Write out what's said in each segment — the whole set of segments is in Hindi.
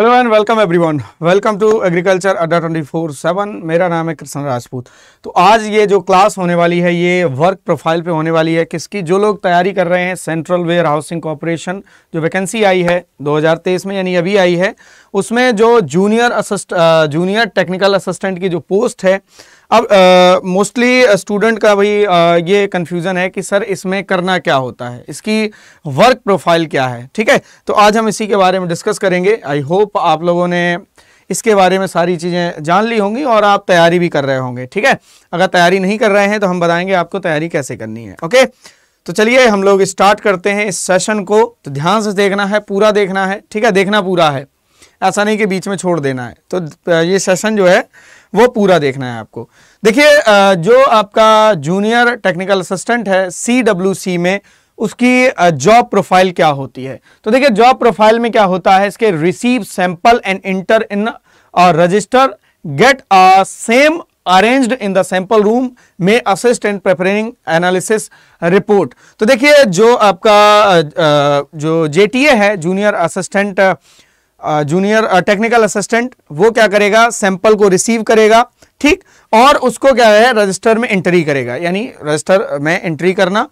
hello and welcome everyone welcome to agriculture Adda twenty four seven मेरा नाम है कृष्ण राजपूत तो आज ये जो क्लास होने वाली है ये वर्क प्रोफाइल पे होने वाली है किसकी जो लोग तैयारी कर रहे हैं सेंट्रल वेयर हाउसिंग कॉरपोरेशन जो वैकेंसी आई है 2023 में यानी अभी आई है उसमें जो junior assist junior technical assistant की जो पोस्ट है अब मोस्टली स्टूडेंट का भाई ये कन्फ्यूज़न है कि सर इसमें करना क्या होता है इसकी वर्क प्रोफाइल क्या है ठीक है तो आज हम इसी के बारे में डिस्कस करेंगे आई होप आप लोगों ने इसके बारे में सारी चीज़ें जान ली होंगी और आप तैयारी भी कर रहे होंगे ठीक है अगर तैयारी नहीं कर रहे हैं तो हम बताएंगे आपको तैयारी कैसे करनी है ओके तो चलिए हम लोग स्टार्ट करते हैं इस सेशन को तो ध्यान से देखना है पूरा देखना है ठीक है देखना पूरा है ऐसा नहीं कि बीच में छोड़ देना है तो ये सेशन जो है वो पूरा देखना है आपको देखिए जो आपका जूनियर टेक्निकल असिस्टेंट है सी में उसकी जॉब प्रोफाइल क्या होती है तो देखिए जॉब प्रोफाइल में क्या होता है इसके receive sample and enter in register get same arranged in the sample room में assist and preparing analysis report तो देखिए जो आपका जो जेटीए है junior assistant junior technical assistant वो क्या करेगा सैंपल को रिसीव करेगा ठीक और उसको क्या है रजिस्टर में एंट्री करेगा यानी रजिस्टर में एंट्री करना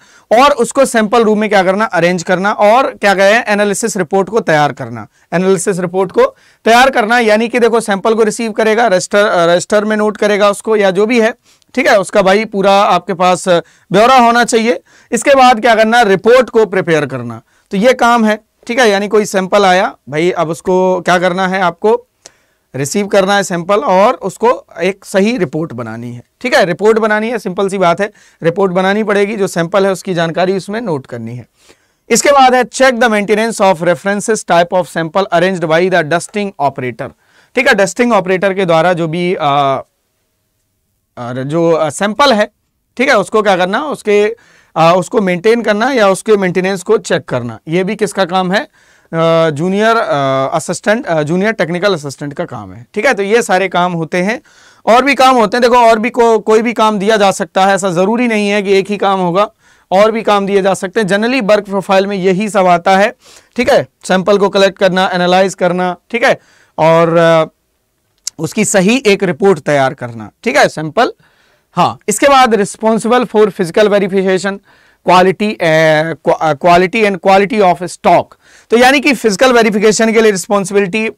और उसको सैंपल रूम में क्या करना अरेंज करना और क्या कहे एनालिसिस रिपोर्ट को तैयार करना एनालिसिस रिपोर्ट को तैयार करना यानी कि देखो सैंपल को रिसीव करेगा रजिस्टर रजिस्टर में नोट करेगा उसको या जो भी है ठीक है उसका भाई पूरा आपके पास ब्यौरा होना चाहिए इसके बाद क्या करना रिपोर्ट को प्रिपेयर करना तो ये काम है ठीक है यानी कोई सैंपल आया भाई अब उसको क्या करना है आपको रिसीव करना है सैंपल और उसको एक सही रिपोर्ट बनानी है ठीक है रिपोर्ट बनानी है सिंपल सी बात है रिपोर्ट बनानी पड़ेगी जो सैंपल है उसकी जानकारी उसमें नोट करनी है इसके बाद है check the maintenance of references type of sample arranged by the dusting operator ठीक है डस्टिंग ऑपरेटर के द्वारा जो भी आ, जो सैंपल है ठीक है उसको क्या करना उसके आ, उसको मेंटेन करना या उसके मेंटेनेंस को चेक करना ये भी किसका काम है junior assistant junior technical assistant का काम है ठीक है तो ये सारे काम होते हैं और भी काम होते हैं देखो और भी को, कोई भी काम दिया जा सकता है ऐसा ज़रूरी नहीं है कि एक ही काम होगा और भी काम दिए जा सकते हैं जनरली वर्क प्रोफाइल में यही सब आता है ठीक है सैंपल को कलेक्ट करना एनालाइज करना ठीक है और उसकी सही एक रिपोर्ट तैयार करना ठीक है सैंपल हाँ इसके बाद responsible for physical verification quality quality and quality of stock तो यानी कि फिजिकल वेरिफिकेशन के लिए रिस्पॉन्सिबिलिटी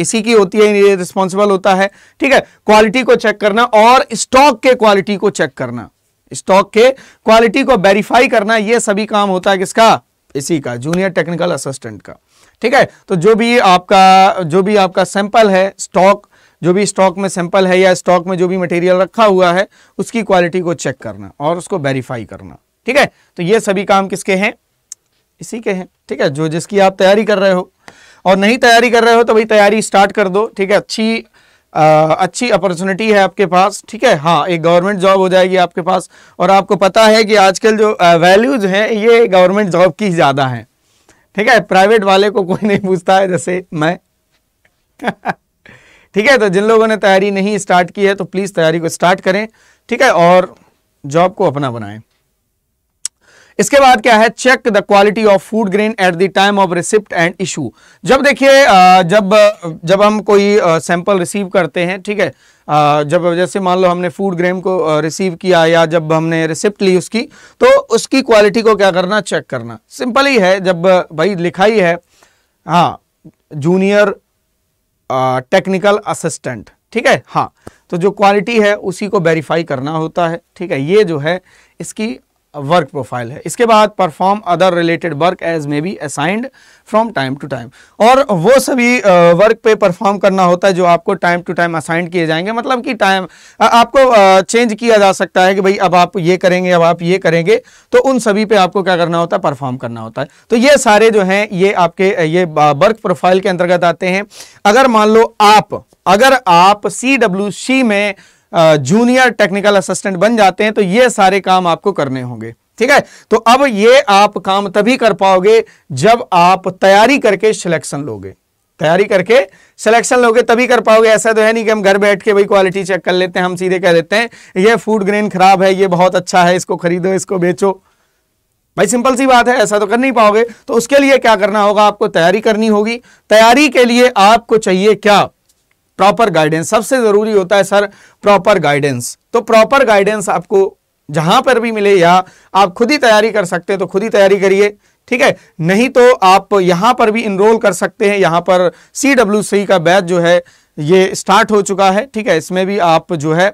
इसी की होती है ये रिस्पॉन्सिबल होता है ठीक है क्वालिटी को चेक करना और स्टॉक के क्वालिटी को चेक करना स्टॉक के क्वालिटी को वेरीफाई करना ये सभी काम होता है किसका इसी का जूनियर टेक्निकल असिस्टेंट का ठीक है तो जो भी आपका जो भी आपका सैंपल है स्टॉक जो भी स्टॉक में सैंपल है या स्टॉक में जो भी मटेरियल रखा हुआ है उसकी क्वालिटी को चेक करना और उसको वेरीफाई करना ठीक है तो ये सभी काम किसके हैं इसी के हैं ठीक है जो जिसकी आप तैयारी कर रहे हो और नहीं तैयारी कर रहे हो तो भाई तैयारी स्टार्ट कर दो ठीक है अच्छी आ, अच्छी अपॉर्चुनिटी है आपके पास ठीक है हाँ एक गवर्नमेंट जॉब हो जाएगी आपके पास और आपको पता है कि आजकल जो वैल्यूज़ हैं ये गवर्नमेंट जॉब की ज़्यादा हैं ठीक है प्राइवेट वाले को कोई नहीं पूछता है जैसे मैं ठीक है तो जिन लोगों ने तैयारी नहीं स्टार्ट की है तो प्लीज़ तैयारी को स्टार्ट करें ठीक है और जॉब को अपना बनाएं इसके बाद क्या है check the quality of food grain at the time of receipt and issue जब देखिए जब जब हम कोई सैंपल रिसीव करते हैं ठीक है जब जैसे मान लो हमने फूड ग्रेन को रिसीव किया या जब हमने रिसिप्ट ली उसकी तो उसकी क्वालिटी को क्या करना चेक करना सिंपल ही है जब भाई लिखा ही है हाँ जूनियर टेक्निकल असिस्टेंट ठीक है हाँ तो जो क्वालिटी है उसी को वेरीफाई करना होता है ठीक है ये जो है इसकी वर्क प्रोफाइल है इसके बाद perform other related work as may be assigned from time to time और वो सभी वर्क पे परफॉर्म करना होता है जो आपको टाइम टू टाइम असाइंड किए जाएंगे मतलब कि टाइम आपको चेंज किया जा सकता है कि भाई अब आप ये करेंगे अब आप ये करेंगे तो उन सभी पे आपको क्या करना होता है परफॉर्म करना होता है तो ये सारे जो हैं ये आपके ये वर्क प्रोफाइल के अंतर्गत आते हैं अगर मान लो आप अगर आप सी डब्ल्यू सी में जूनियर टेक्निकल असिस्टेंट बन जाते हैं तो ये सारे काम आपको करने होंगे ठीक है तो अब ये आप काम तभी कर पाओगे जब आप तैयारी करके सिलेक्शन लोगे तैयारी करके सिलेक्शन लोगे तभी कर पाओगे ऐसा तो है नहीं कि हम घर बैठ के भाई क्वालिटी चेक कर लेते हैं हम सीधे कह देते हैं ये फूड ग्रेन खराब है ये बहुत अच्छा है इसको खरीदो इसको बेचो भाई सिंपल सी बात है ऐसा तो कर नहीं पाओगे तो उसके लिए क्या करना होगा आपको तैयारी करनी होगी तैयारी के लिए आपको चाहिए क्या प्रॉपर गाइडेंस सबसे ज़रूरी होता है सर प्रॉपर गाइडेंस तो प्रॉपर गाइडेंस आपको जहां पर भी मिले या आप खुद ही तैयारी कर सकते हैं तो खुद ही तैयारी करिए ठीक है नहीं तो आप यहां पर भी इनरोल कर सकते हैं यहां पर सी डब्ल्यू सी का बैच जो है ये स्टार्ट हो चुका है ठीक है इसमें भी आप जो है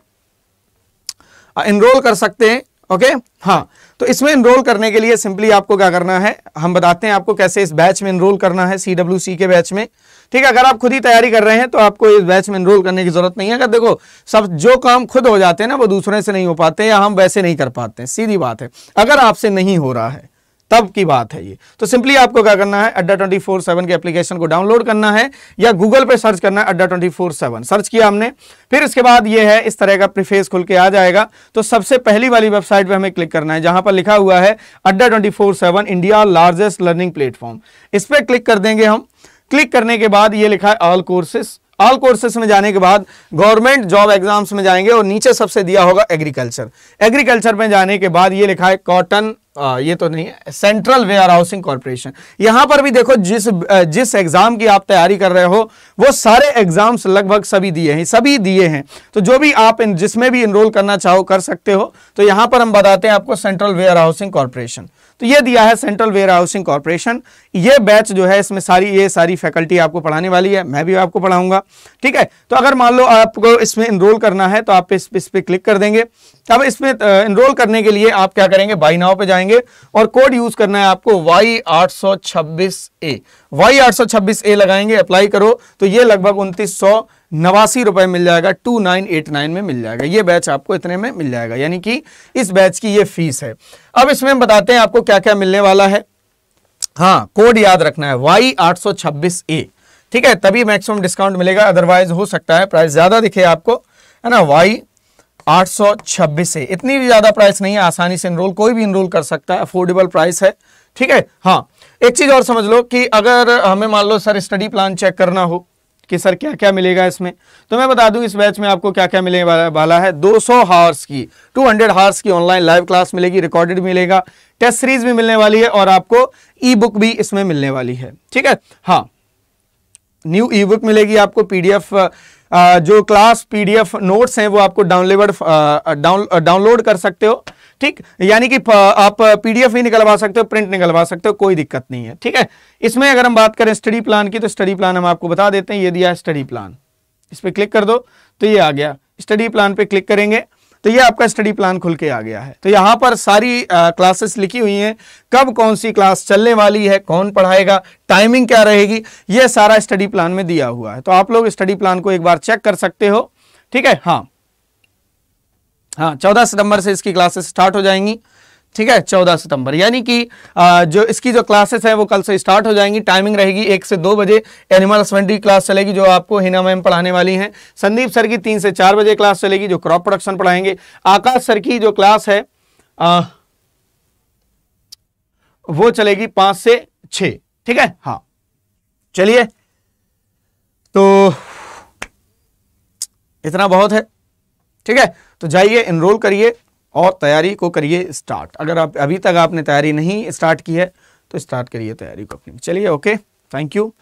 इनरोल कर सकते हैं ओके हाँ तो इसमें इनरोल करने के लिए सिंपली आपको क्या करना है हम बताते हैं आपको कैसे इस बैच में इनरोल करना है सी डब्ल्यू सी के बैच में ठीक है अगर आप खुद ही तैयारी कर रहे हैं तो आपको इस बैच में इनरोल करने की जरूरत नहीं है अगर देखो सब जो काम खुद हो जाते हैं ना वो दूसरे से नहीं हो पाते या हम वैसे नहीं कर पाते सीधी बात है अगर आपसे नहीं हो रहा है तब की बात है ये तो सिंपली आपको क्या करना है अड्डा ट्वेंटी फोर सेवन के एप्लीकेशन को डाउनलोड करना है या गूगल पे सर्च करना है Adda twenty four seven search किया हमने फिर इसके बाद ये है इस तरह का प्रिफेस खुल के आ जाएगा तो सबसे पहली वाली वेबसाइट पे हमें क्लिक करना है जहां पर लिखा हुआ है Adda twenty four seven India largest learning platform इस पर क्लिक कर देंगे हम क्लिक करने के बाद ये लिखा है ऑल कोर्सेस ऑल कोर्सेस में जाने के बाद गवर्नमेंट जॉब एग्जाम्स में जाएंगे और नीचे सबसे दिया होगा एग्रीकल्चर एग्रीकल्चर में जाने के बाद ये लिखा है कॉटन आ, ये तो नहीं है सेंट्रल वेयर हाउसिंग कॉरपोरेशन यहां पर भी देखो जिस जिस एग्ज़ाम की आप तैयारी कर रहे हो वो सारे एग्ज़ाम्स लगभग सभी दिए हैं सभी दिए हैं तो जो भी आप जिसमें भी इनरोल करना चाहो कर सकते हो तो यहां पर हम बताते हैं आपको सेंट्रल वेयर हाउसिंग कॉरपोरेशन तो ये दिया है सेंट्रल वेयर हाउसिंग कॉरपोरेशन ये बैच जो है इसमें सारी ये सारी फैकल्टी आपको पढ़ाने वाली है मैं भी आपको पढ़ाऊंगा ठीक है तो अगर मान लो आपको इसमें इनरोल करना है तो आप इस, इस पर क्लिक कर देंगे अब इसमें इनरोल करने के लिए आप क्या करेंगे बाई नाव पे जाएंगे और कोड यूज करना है आपको वाई आठ सौ छब्बीस ए वाई आठ सौ छब्बीस ए लगाएंगे अप्लाई करो तो ये लगभग उनतीस सौ नवासी रुपए मिल जाएगा टू नाइन एट नाइन में मिल जाएगा ये बैच आपको इतने में मिल जाएगा यानी कि इस बैच की ये फीस है अब इसमें हम बताते हैं आपको क्या क्या मिलने वाला है हाँ कोड याद रखना है वाई आठ सौ छब्बीस ए ठीक है तभी मैक्सिमम डिस्काउंट मिलेगा अदरवाइज हो सकता है प्राइस ज़्यादा दिखे आपको है ना वाई आठ सौ छब्बीस ए इतनी भी ज़्यादा प्राइस नहीं है आसानी से इनरोल कोई भी इनरोल कर सकता है अफोर्डेबल प्राइस है ठीक है हाँ एक चीज़ और समझ लो कि अगर हमें मान लो सर स्टडी प्लान चेक करना हो कि सर क्या क्या मिलेगा इसमें तो मैं बता दूं इस बैच में आपको क्या क्या मिलने वाला है 200 हार्स की 200 हार्स की ऑनलाइन लाइव क्लास मिलेगी रिकॉर्डेड मिलेगा टेस्ट सीरीज भी मिलने वाली है और आपको ई बुक भी इसमें मिलने वाली है ठीक है हाँ न्यू ई बुक मिलेगी आपको पीडीएफ जो क्लास पीडीएफ नोट्स हैं वो आपको डाउनलोड डाउनलोड कर सकते हो ठीक यानी कि आप पीडीएफ ही निकलवा सकते हो प्रिंट निकलवा सकते हो कोई दिक्कत नहीं है ठीक है इसमें अगर हम बात करें स्टडी प्लान की तो स्टडी प्लान हम आपको बता देते हैं ये दिया स्टडी प्लान इस पर क्लिक कर दो तो ये आ गया स्टडी प्लान पे क्लिक करेंगे तो ये आपका स्टडी प्लान खुल के आ गया है तो यहाँ पर सारी क्लासेस लिखी हुई हैं कब कौन सी क्लास चलने वाली है कौन पढ़ाएगा टाइमिंग क्या रहेगी ये सारा स्टडी प्लान में दिया हुआ है तो आप लोग स्टडी प्लान को एक बार चेक कर सकते हो ठीक है हाँ हाँ चौदह सितंबर से इसकी क्लासेस स्टार्ट हो जाएंगी ठीक है चौदह सितंबर यानी कि जो इसकी जो क्लासेस है वो कल से स्टार्ट हो जाएंगी टाइमिंग रहेगी एक से दो बजे एनिमल हस्बेंड्री क्लास चलेगी जो आपको हिना मैम पढ़ाने वाली हैं संदीप सर की तीन से चार बजे क्लास चलेगी जो क्रॉप प्रोडक्शन पढ़ाएंगे आकाश सर की जो क्लास है आ, वो चलेगी पांच से छ ठीक है हाँ चलिए तो इतना बहुत है ठीक है तो जाइए इनरोल करिए और तैयारी को करिए स्टार्ट अगर आप अभी तक आपने तैयारी नहीं स्टार्ट की है तो स्टार्ट करिए तैयारी को अपनी चलिए ओके थैंक यू